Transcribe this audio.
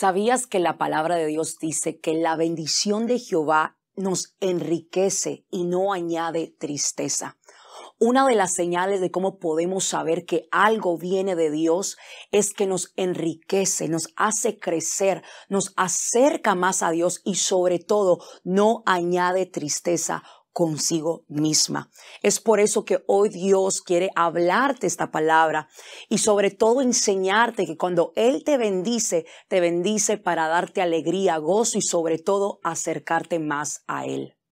¿Sabías que la palabra de Dios dice que la bendición de Jehová nos enriquece y no añade tristeza? Una de las señales de cómo podemos saber que algo viene de Dios es que nos enriquece, nos hace crecer, nos acerca más a Dios y sobre todo no añade tristeza consigo misma. Es por eso que hoy Dios quiere hablarte esta palabra y sobre todo enseñarte que cuando Él te bendice, te bendice para darte alegría, gozo y sobre todo acercarte más a Él.